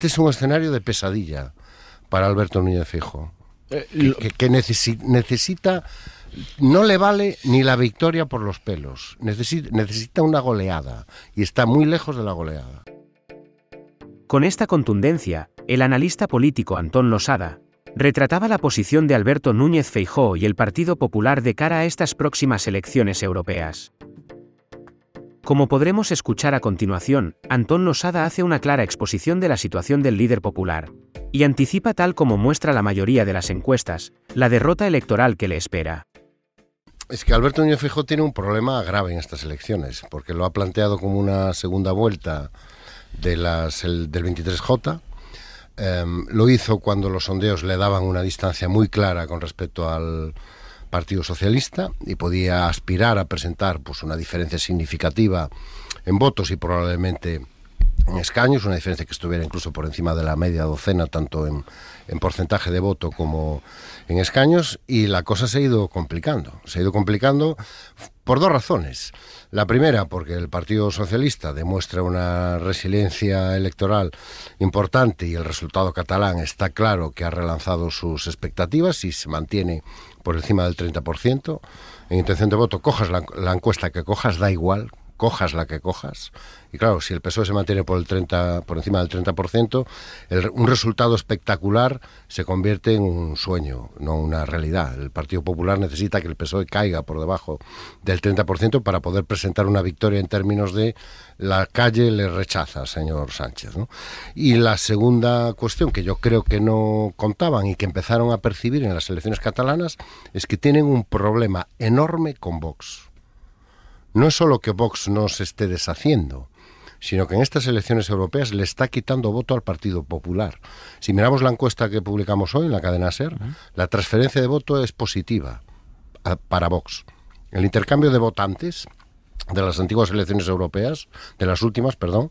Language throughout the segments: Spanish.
Este es un escenario de pesadilla para Alberto Núñez Feijóo, eh, que, necesita, no le vale ni la victoria por los pelos, necesita, una goleada y está muy lejos de la goleada. Con esta contundencia, el analista político Antón Losada retrataba la posición de Alberto Núñez Feijóo y el Partido Popular de cara a estas próximas elecciones europeas. Como podremos escuchar a continuación, Antón Losada hace una clara exposición de la situación del líder popular, y anticipa tal como muestra la mayoría de las encuestas, la derrota electoral que le espera. Es que Alberto Núñez Fijó tiene un problema grave en estas elecciones, porque lo ha planteado como una segunda vuelta del 23J. Em, lo hizo cuando los sondeos le daban una distancia muy clara con respecto al, Partido Socialista y podía aspirar a presentar pues una diferencia significativa en votos y probablemente en escaños, una diferencia que estuviera incluso por encima de la media docena, tanto en, porcentaje de voto como en escaños, y la cosa se ha ido complicando. Se ha ido complicando por dos razones. La primera, porque el Partido Socialista demuestra una resiliencia electoral importante y el resultado catalán está claro que ha relanzado sus expectativas y se mantiene por encima del 30%. En intención de voto, cojas la encuesta que cojas, da igual, cojas la que cojas. Y claro, si el PSOE se mantiene por, el 30, por encima del 30%, un resultado espectacular se convierte en un sueño, no una realidad. El Partido Popular necesita que el PSOE caiga por debajo del 30% para poder presentar una victoria en términos de la calle le rechaza, señor Sánchez. Y la segunda cuestión que yo creo que no contaban y que empezaron a percibir en las elecciones catalanas es que tienen un problema enorme con Vox no es solo que Vox no esté deshaciendo, sino que en estas elecciones europeas le está quitando voto al Partido Popular. Si miramos la encuesta que publicamos hoy en la cadena SER, la transferencia de voto es positiva para Vox. El intercambio de votantes de las antiguas elecciones europeas, de las últimas, perdón,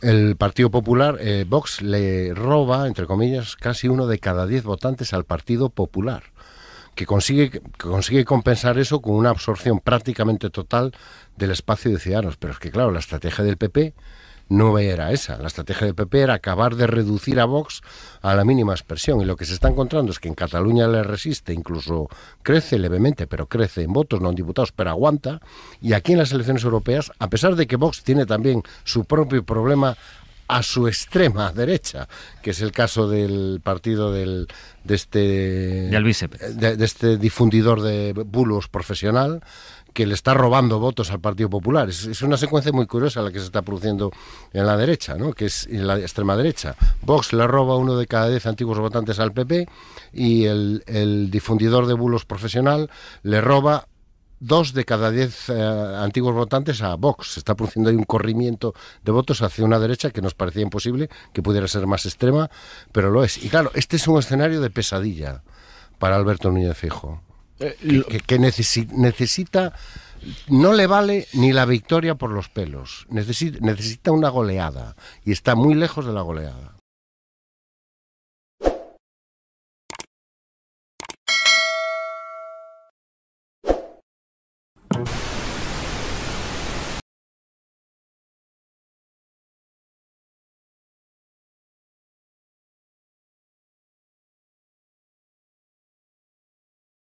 el Partido Popular, eh, Vox le roba, entre comillas, casi uno de cada diez votantes al Partido Popular que consigue, consigue compensar eso con una absorción prácticamente total del espacio de Ciudadanos. Pero es que, claro, la estrategia del PP no era esa. La estrategia del PP era acabar de reducir a Vox a la mínima expresión. Y lo que se está encontrando es que en Cataluña le resiste, incluso crece levemente, pero crece en votos, no en diputados, pero aguanta. Y aquí en las elecciones europeas, a pesar de que Vox tiene también su propio problema a su extrema derecha, que es el caso del partido del, de este de, eh, este difundidor de bulos profesional que le está robando votos al Partido Popular. Es, una secuencia muy curiosa la que se está produciendo en la derecha, ¿no? que es en la extrema derecha. Vox le roba uno de cada diez antiguos votantes al PP y el, el difundidor de bulos profesional le roba dos de cada diez eh, antiguos votantes a Vox. Se está produciendo ahí un corrimiento de votos hacia una derecha que nos parecía imposible, que pudiera ser más extrema, pero lo es. Y claro, este es un escenario de pesadilla para Alberto Núñez Fijo, eh, que, necesita no le vale ni la victoria por los pelos. necesita, una goleada y está muy lejos de la goleada.